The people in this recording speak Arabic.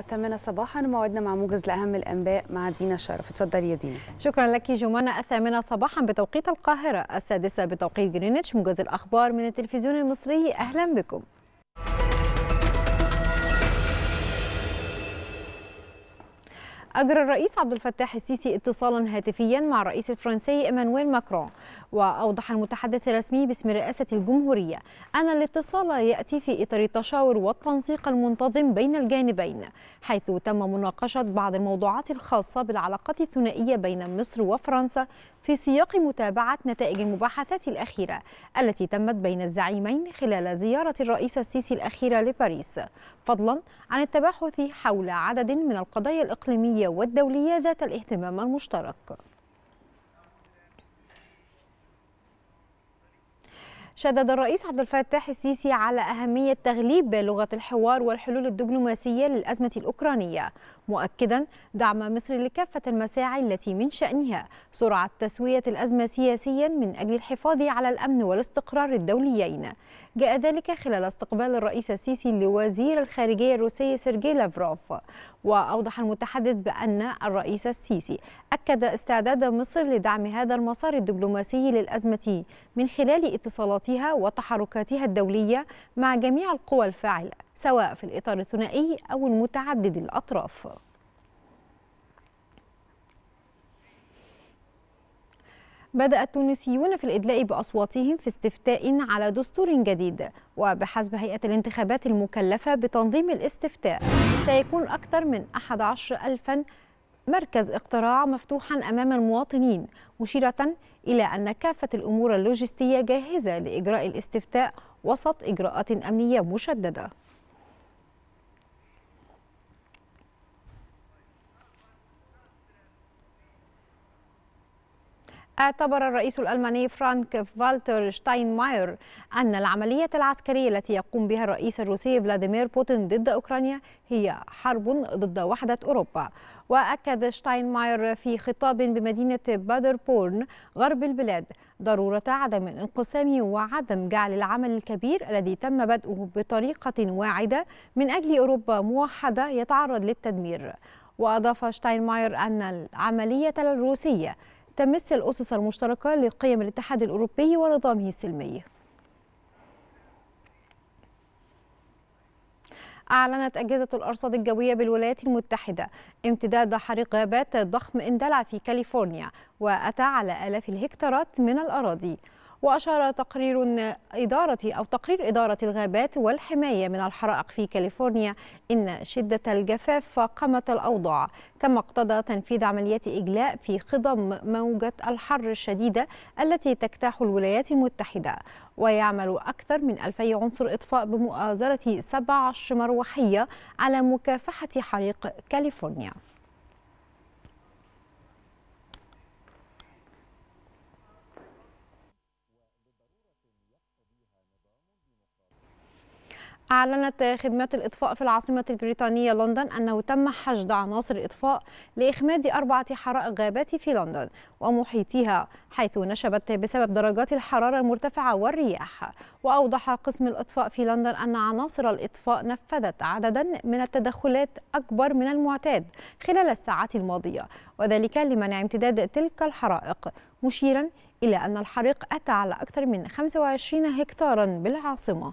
الثامنة صباحا موعدنا مع موجز لأهم الأنباء مع دينا شرف اتفضلي يا دينا شكرا لك جمانة الثامنة صباحا بتوقيت القاهرة السادسة بتوقيت جرينتش موجز الأخبار من التلفزيون المصري أهلا بكم أجرى الرئيس عبد الفتاح السيسي اتصالا هاتفيا مع الرئيس الفرنسي إيمانويل ماكرون وأوضح المتحدث الرسمي باسم رئاسة الجمهورية أن الاتصال يأتي في إطار التشاور والتنسيق المنتظم بين الجانبين حيث تم مناقشة بعض الموضوعات الخاصة بالعلاقات الثنائية بين مصر وفرنسا في سياق متابعة نتائج المباحثات الأخيرة التي تمت بين الزعيمين خلال زيارة الرئيس السيسي الأخيرة لباريس فضلا عن التباحث حول عدد من القضايا الإقليمية المحلية والدولية ذات الاهتمام المشترك شدد الرئيس عبد الفتاح السيسي على أهمية تغليب لغة الحوار والحلول الدبلوماسية للأزمة الأوكرانية مؤكدا دعم مصر لكافة المساعي التي من شأنها سرعة تسوية الأزمة سياسيا من أجل الحفاظ على الأمن والاستقرار الدوليين جاء ذلك خلال استقبال الرئيس السيسي لوزير الخارجية الروسي سيرجي لافروف وأوضح المتحدث بأن الرئيس السيسي أكد استعداد مصر لدعم هذا المسار الدبلوماسي للأزمة من خلال اتصالاتها وتحركاتها الدولية مع جميع القوى الفاعلة سواء في الإطار الثنائي أو المتعدد الأطراف بدأ التونسيون في الإدلاء بأصواتهم في استفتاء على دستور جديد وبحسب هيئة الانتخابات المكلفة بتنظيم الاستفتاء سيكون أكثر من 11 ألفاً مركز اقتراع مفتوحا امام المواطنين مشيره الى ان كافه الامور اللوجستيه جاهزه لاجراء الاستفتاء وسط اجراءات امنيه مشدده اعتبر الرئيس الألماني فرانك فالتر شتاينماير أن العملية العسكرية التي يقوم بها الرئيس الروسي فلاديمير بوتين ضد أوكرانيا هي حرب ضد وحدة أوروبا وأكد شتاينماير في خطاب بمدينة بادربورن غرب البلاد ضرورة عدم الانقسام وعدم جعل العمل الكبير الذي تم بدءه بطريقة واعدة من أجل أوروبا موحدة يتعرض للتدمير وأضاف شتاينماير أن العملية الروسية تمس الأسس المشتركة لقيم الاتحاد الأوروبي ونظامه السلمي أعلنت أجهزة الأرصاد الجوية بالولايات المتحدة امتداد حريق غابات ضخم اندلع في كاليفورنيا وأتى على آلاف الهكتارات من الأراضي وأشار تقرير إدارة أو تقرير إدارة الغابات والحماية من الحرائق في كاليفورنيا إن شدة الجفاف فاقمت الأوضاع كما اقتضى تنفيذ عمليات إجلاء في خضم موجة الحر الشديدة التي تجتاح الولايات المتحدة ويعمل أكثر من ألفي عنصر إطفاء بمؤازرة 17 مروحية على مكافحة حريق كاليفورنيا أعلنت خدمات الإطفاء في العاصمة البريطانية لندن أنه تم حشد عناصر الإطفاء لإخماد أربعة حرائق غابات في لندن ومحيطها حيث نشبت بسبب درجات الحرارة المرتفعة والرياح وأوضح قسم الإطفاء في لندن أن عناصر الإطفاء نفذت عددا من التدخلات أكبر من المعتاد خلال الساعات الماضية وذلك لمنع امتداد تلك الحرائق مشيرا إلى أن الحريق أتى على أكثر من 25 هكتارا بالعاصمة